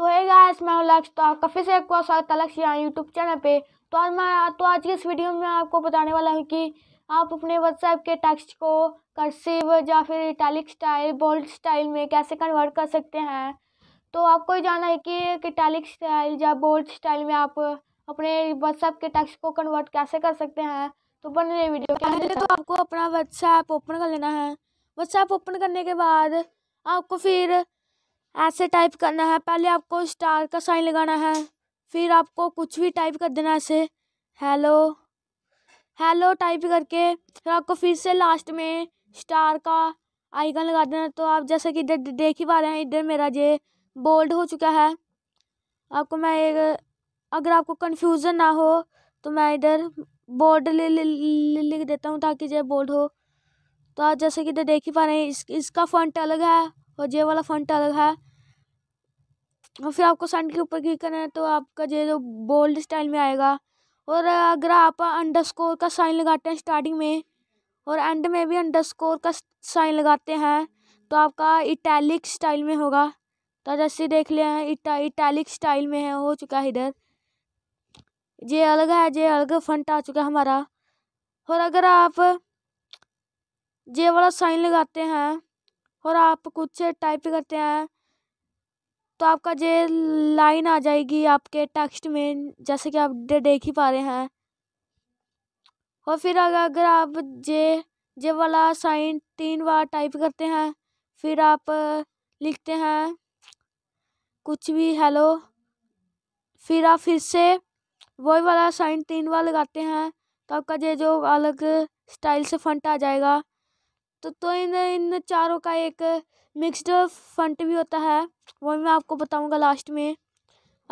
तो है गाइस मैं लक्ष्य तो आपका फिर से एक बार स्वागत है लक्ष्य यहाँ यूट्यूब चैनल पे तो आज मैं तो आज की इस वीडियो में आपको बताने वाला हूँ कि आप अपने व्हाट्सएप के टेक्स्ट को कर्सिव या फिर इटैलिक स्टाइल बोल्ड स्टाइल में कैसे कन्वर्ट कर सकते हैं तो आपको ये जानना है कि इटैलिक स्टाइल या बोल्ड स्टाइल में आप अपने व्हाट्सएप के टेक्स्ट को कन्वर्ट कैसे कर सकते हैं तो बन रहे वीडियो पहले तो आपको अपना व्हाट्सएप ओपन कर लेना है व्हाट्सएप ओपन करने के बाद आपको फिर ऐसे टाइप करना है पहले आपको स्टार का साइन लगाना है फिर आपको कुछ भी टाइप कर देना ऐसे हेलो हेलो टाइप करके फिर आपको फिर से लास्ट में स्टार का आइकन लगा देना तो आप जैसे कि इधर देख ही पा रहे हैं इधर मेरा ये बोल्ड हो चुका है आपको मैं एक अगर आपको कन्फ्यूज़न ना हो तो मैं इधर बोल्ड ले लिख देता हूँ ताकि ये बोल्ड हो तो आप जैसे कि इधर देख ही पा रहे हैं इस इसका फ़ंट अलग है और ये वाला फ़ंट अलग है और तो फिर आपको सेंड के ऊपर क्लिक करना है तो आपका जो जो बोल्ड स्टाइल में आएगा और अगर आप अंडरस्कोर का साइन लगाते हैं स्टार्टिंग में और एंड में भी अंडरस्कोर का साइन लगाते हैं तो आपका इटैलिक स्टाइल में होगा तो जैसे देख ले है इटा इटैलिक स्टाइल में है हो चुका है इधर ये अलग है ये अलग फंट आ चुका है हमारा और अगर आप ये वाला साइन लगाते हैं और आप कुछ टाइप करते हैं तो आपका जे लाइन आ जाएगी आपके टेक्स्ट में जैसे कि आप दे देख ही पा रहे हैं और फिर अगर अगर आप जे जे वाला साइन तीन बार टाइप करते हैं फिर आप लिखते हैं कुछ भी हेलो फिर आप फिर से वही वाला साइन तीन बार लगाते हैं तो आपका जे जो अलग स्टाइल से फंट आ जाएगा तो तो इन इन चारों का एक मिक्सड फंट भी होता है वो मैं आपको बताऊंगा लास्ट में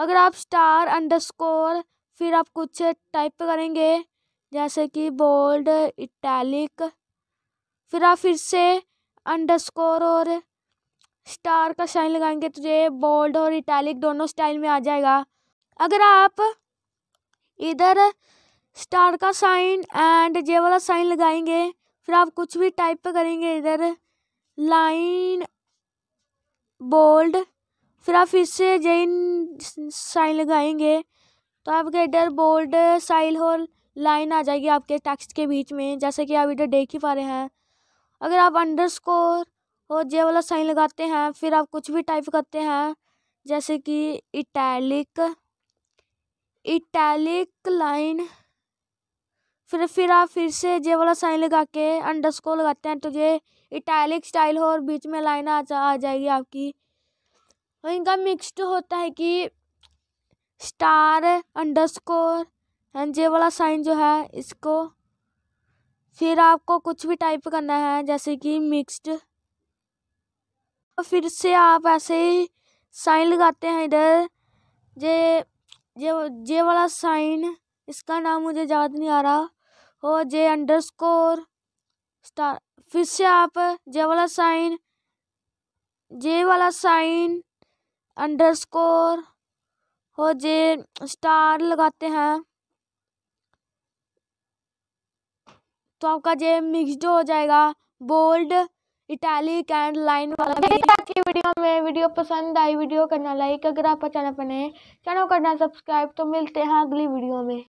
अगर आप स्टार अंडरस्कोर फिर आप कुछ टाइप करेंगे जैसे कि बोल्ड इटैलिक फिर आप फिर से अंडरस्कोर और स्टार का साइन लगाएंगे तो ये बोल्ड और इटैलिक दोनों स्टाइल में आ जाएगा अगर आप इधर स्टार का साइन एंड ये वाला साइन लगाएंगे फिर आप कुछ भी टाइप करेंगे इधर लाइन बोल्ड फिर आप फिर से जैन साइन लगाएंगे तो आपके इधर बोल्ड साइल होल लाइन आ जाएगी आपके टेक्स्ट के बीच में जैसे कि आप इधर देख ही पा रहे हैं अगर आप अंडर स्कोर और जे वाला साइन लगाते हैं फिर आप कुछ भी टाइप करते हैं जैसे कि इटैलिक इटैलिक लाइन फिर फिर आप फिर से जे वाला साइन लगा के अंडरस्कोर लगाते हैं तो ये इटैलिक स्टाइल हो और बीच में लाइन आ जा आ जाएगी आपकी और इनका मिक्स्ड होता है कि स्टार अंडरस्कोर एंड जे वाला साइन जो है इसको फिर आपको कुछ भी टाइप करना है जैसे कि मिक्स्ड और फिर से आप ऐसे ही साइन लगाते हैं इधर जे जे जे वाला साइन इसका नाम मुझे याद नहीं आ रहा हो जे अंडर स्कोर स्टार फिर से आप जे वाला साइन जे वाला साइन अंडर स्कोर हो जे स्टार लगाते हैं तो आपका जे मिक्सड हो जाएगा बोल्ड इटैलिक एंड लाइन वाला की वीडियो में वीडियो पसंद आई वीडियो करना लाइक अगर आप चैनल पर नए चैनल करना सब्सक्राइब तो मिलते हैं अगली वीडियो में